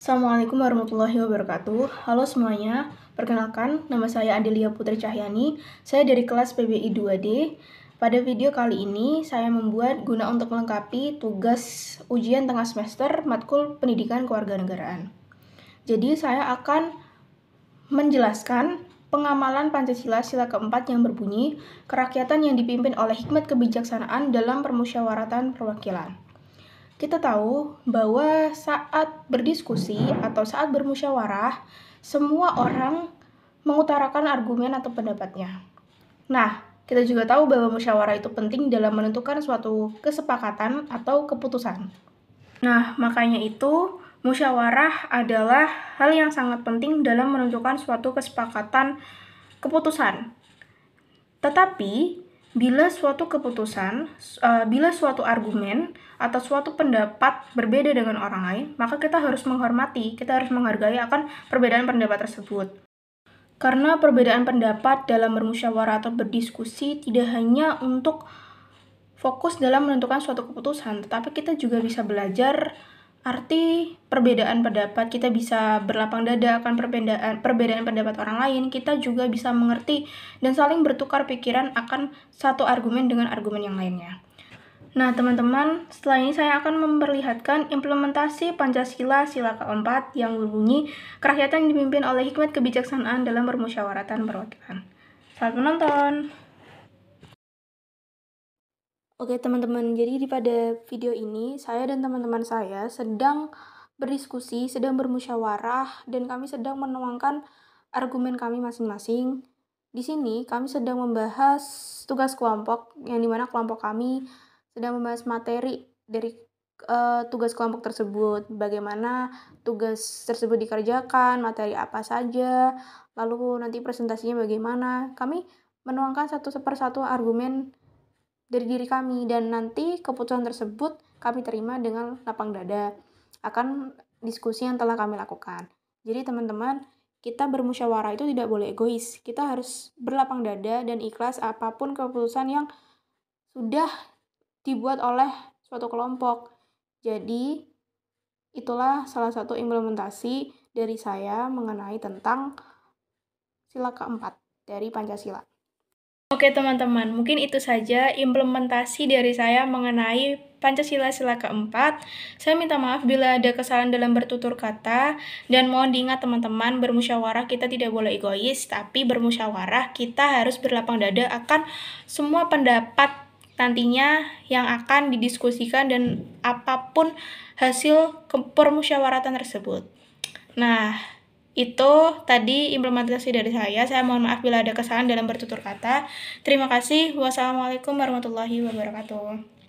Assalamualaikum warahmatullahi wabarakatuh. Halo semuanya, perkenalkan nama saya Adelia Putri Cahyani. Saya dari kelas PBI 2D. Pada video kali ini, saya membuat guna untuk melengkapi tugas ujian tengah semester matkul pendidikan kewarganegaraan. Jadi, saya akan menjelaskan pengamalan Pancasila sila keempat yang berbunyi, kerakyatan yang dipimpin oleh hikmat kebijaksanaan dalam permusyawaratan perwakilan. Kita tahu bahwa saat berdiskusi atau saat bermusyawarah, semua orang mengutarakan argumen atau pendapatnya. Nah, kita juga tahu bahwa musyawarah itu penting dalam menentukan suatu kesepakatan atau keputusan. Nah, makanya itu musyawarah adalah hal yang sangat penting dalam menentukan suatu kesepakatan keputusan. Tetapi, bila suatu keputusan, uh, bila suatu argumen atau suatu pendapat berbeda dengan orang lain, maka kita harus menghormati, kita harus menghargai akan perbedaan pendapat tersebut. Karena perbedaan pendapat dalam bermusyawarah atau berdiskusi tidak hanya untuk fokus dalam menentukan suatu keputusan, tetapi kita juga bisa belajar Arti perbedaan pendapat kita bisa berlapang dada akan perbedaan perbedaan pendapat orang lain, kita juga bisa mengerti dan saling bertukar pikiran akan satu argumen dengan argumen yang lainnya. Nah, teman-teman, setelah ini saya akan memperlihatkan implementasi Pancasila sila keempat yang berbunyi kerakyatan dipimpin oleh hikmat kebijaksanaan dalam permusyawaratan perwakilan. Selamat menonton! Oke teman-teman, jadi di pada video ini saya dan teman-teman saya sedang berdiskusi, sedang bermusyawarah, dan kami sedang menuangkan argumen kami masing-masing. Di sini kami sedang membahas tugas kelompok, yang dimana kelompok kami sedang membahas materi dari uh, tugas kelompok tersebut, bagaimana tugas tersebut dikerjakan, materi apa saja, lalu nanti presentasinya bagaimana. Kami menuangkan satu persatu argumen dari diri kami dan nanti keputusan tersebut kami terima dengan lapang dada akan diskusi yang telah kami lakukan. Jadi teman-teman, kita bermusyawarah itu tidak boleh egois. Kita harus berlapang dada dan ikhlas apapun keputusan yang sudah dibuat oleh suatu kelompok. Jadi itulah salah satu implementasi dari saya mengenai tentang sila keempat dari Pancasila. Oke teman-teman, mungkin itu saja implementasi dari saya mengenai Pancasila sila keempat. Saya minta maaf bila ada kesalahan dalam bertutur kata dan mohon diingat teman-teman bermusyawarah kita tidak boleh egois, tapi bermusyawarah kita harus berlapang dada akan semua pendapat nantinya yang akan didiskusikan dan apapun hasil permusyawaratan tersebut. Nah, itu tadi implementasi dari saya. Saya mohon maaf bila ada kesalahan dalam bertutur kata. Terima kasih. Wassalamualaikum warahmatullahi wabarakatuh.